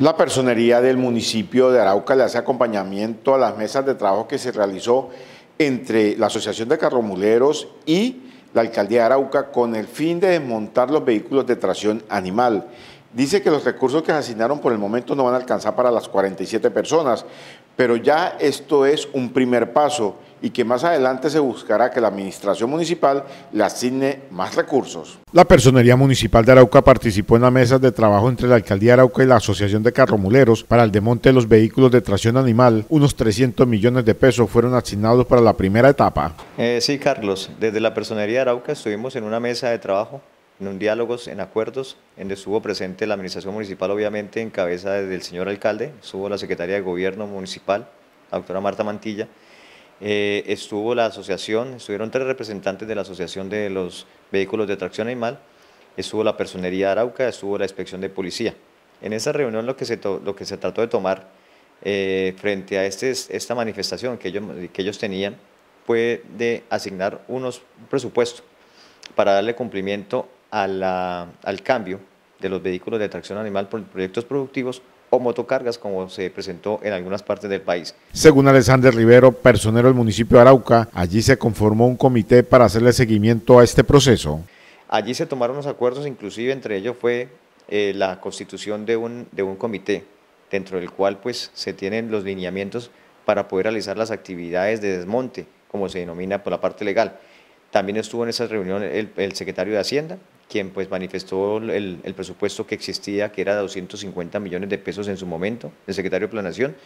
La personería del municipio de Arauca le hace acompañamiento a las mesas de trabajo que se realizó entre la Asociación de Carromuleros y la Alcaldía de Arauca con el fin de desmontar los vehículos de tracción animal. Dice que los recursos que asignaron por el momento no van a alcanzar para las 47 personas, pero ya esto es un primer paso y que más adelante se buscará que la administración municipal le asigne más recursos. La Personería Municipal de Arauca participó en la mesa de trabajo entre la Alcaldía de Arauca y la Asociación de Carromuleros para el demonte de los vehículos de tracción animal. Unos 300 millones de pesos fueron asignados para la primera etapa. Eh, sí, Carlos, desde la Personería de Arauca estuvimos en una mesa de trabajo en diálogos, en acuerdos, en donde estuvo presente la administración municipal, obviamente en cabeza del señor alcalde, estuvo la secretaria de gobierno municipal, la doctora Marta Mantilla, eh, estuvo la asociación, estuvieron tres representantes de la asociación de los vehículos de tracción animal, estuvo la personería de Arauca, estuvo la inspección de policía. En esa reunión lo que se, lo que se trató de tomar eh, frente a este, esta manifestación que ellos, que ellos tenían fue de asignar unos presupuestos para darle cumplimiento al cambio de los vehículos de tracción animal por proyectos productivos o motocargas como se presentó en algunas partes del país. Según Alexander Rivero, personero del municipio de Arauca, allí se conformó un comité para hacerle seguimiento a este proceso. Allí se tomaron los acuerdos, inclusive entre ellos fue eh, la constitución de un, de un comité, dentro del cual pues se tienen los lineamientos para poder realizar las actividades de desmonte, como se denomina por la parte legal. También estuvo en esa reunión el, secretario de Hacienda, quien pues manifestó el, presupuesto que existía, que era de 250 millones de pesos en su momento, el secretario de Planación,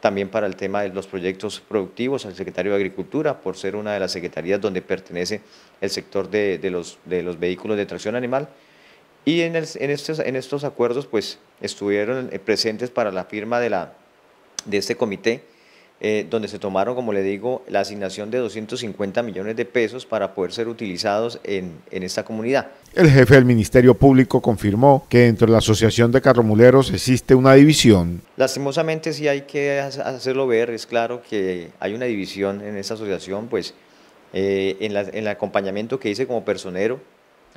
también para el tema de los proyectos productivos, al secretario de Agricultura, por ser una de las secretarías donde pertenece el sector de, los, de los, vehículos de tracción animal. Y en, en, estos, acuerdos pues estuvieron presentes para la firma de, la, de este comité eh, donde se tomaron, como le digo, la asignación de 250 millones de pesos para poder ser utilizados en, esta comunidad. El jefe del Ministerio Público confirmó que dentro de la Asociación de Carromuleros existe una división. Lastimosamente sí hay que hacerlo ver, es claro que hay una división en esta asociación, pues eh, en, el acompañamiento que hice como personero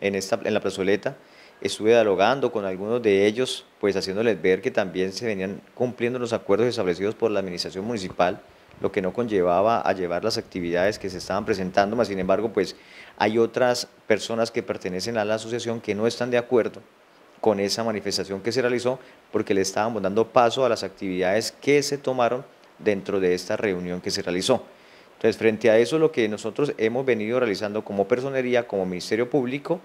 en, en la plazoleta, estuve dialogando con algunos de ellos, pues haciéndoles ver que también se venían cumpliendo los acuerdos establecidos por la administración municipal, lo que no conllevaba a llevar las actividades que se estaban presentando, más sin embargo, pues hay otras personas que pertenecen a la asociación que no están de acuerdo con esa manifestación que se realizó porque le estábamos dando paso a las actividades que se tomaron dentro de esta reunión que se realizó. Entonces, frente a eso, lo que nosotros hemos venido realizando como personería, como Ministerio Público,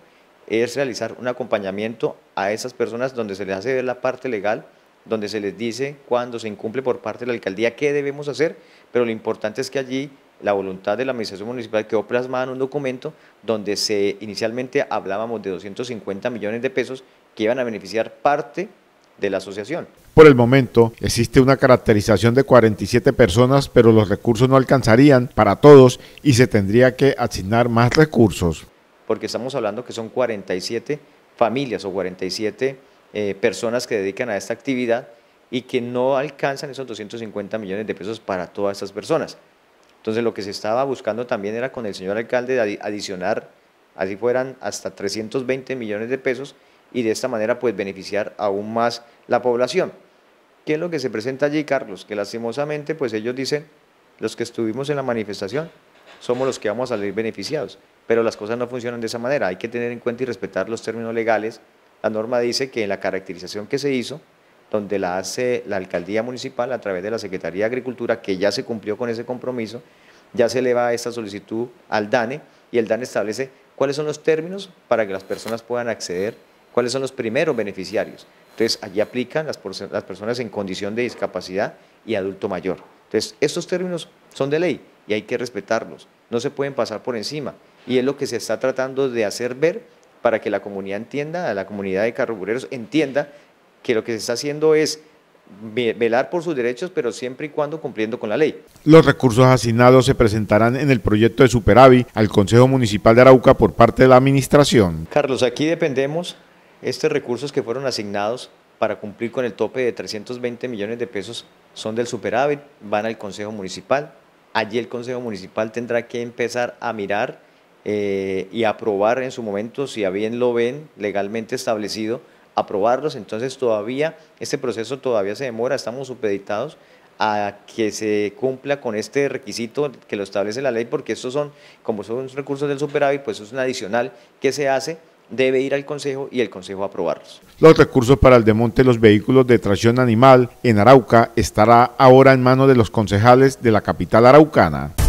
es realizar un acompañamiento a esas personas donde se les hace ver la parte legal, donde se les dice cuando se incumple por parte de la alcaldía qué debemos hacer, pero lo importante es que allí la voluntad de la administración municipal quedó plasmada en un documento donde se inicialmente hablábamos de 250 millones de pesos que iban a beneficiar parte de la asociación. Por el momento existe una caracterización de 47 personas, pero los recursos no alcanzarían para todos y se tendría que asignar más recursos porque estamos hablando que son 47 familias o 47 eh, personas que dedican a esta actividad y que no alcanzan esos 250 millones de pesos para todas estas personas. Entonces lo que se estaba buscando también era con el señor alcalde adicionar, así fueran hasta 320 millones de pesos y de esta manera pues beneficiar aún más la población. ¿Qué es lo que se presenta allí, Carlos? Que lastimosamente pues ellos dicen, los que estuvimos en la manifestación, somos los que vamos a salir beneficiados. Pero las cosas no funcionan de esa manera. Hay que tener en cuenta y respetar los términos legales. La norma dice que en la caracterización que se hizo, donde la hace la alcaldía municipal a través de la Secretaría de Agricultura, que ya se cumplió con ese compromiso, ya se eleva esta solicitud al DANE y el DANE establece cuáles son los términos para que las personas puedan acceder, cuáles son los primeros beneficiarios. Entonces, allí aplican las, las personas en condición de discapacidad y adulto mayor. Entonces, estos términos son de ley y hay que respetarlos. No se pueden pasar por encima. Y es lo que se está tratando de hacer ver para que la comunidad entienda, la comunidad de carrobureros entienda que lo que se está haciendo es velar por sus derechos, pero siempre y cuando cumpliendo con la ley. Los recursos asignados se presentarán en el proyecto de Superávit al Consejo Municipal de Arauca por parte de la Administración. Carlos, aquí dependemos estos recursos que fueron asignados para cumplir con el tope de 320 millones de pesos son del superávit, van al Consejo Municipal, allí el Consejo Municipal tendrá que empezar a mirar eh, y aprobar en su momento, si a bien lo ven legalmente establecido, aprobarlos. Entonces todavía, este proceso todavía se demora, estamos supeditados a que se cumpla con este requisito que lo establece la ley, porque estos son, como son recursos del superávit, pues es un adicional que se hace debe ir al Consejo y el Consejo aprobarlos. Los recursos para el desmonte de los vehículos de tracción animal en Arauca estará ahora en manos de los concejales de la capital araucana.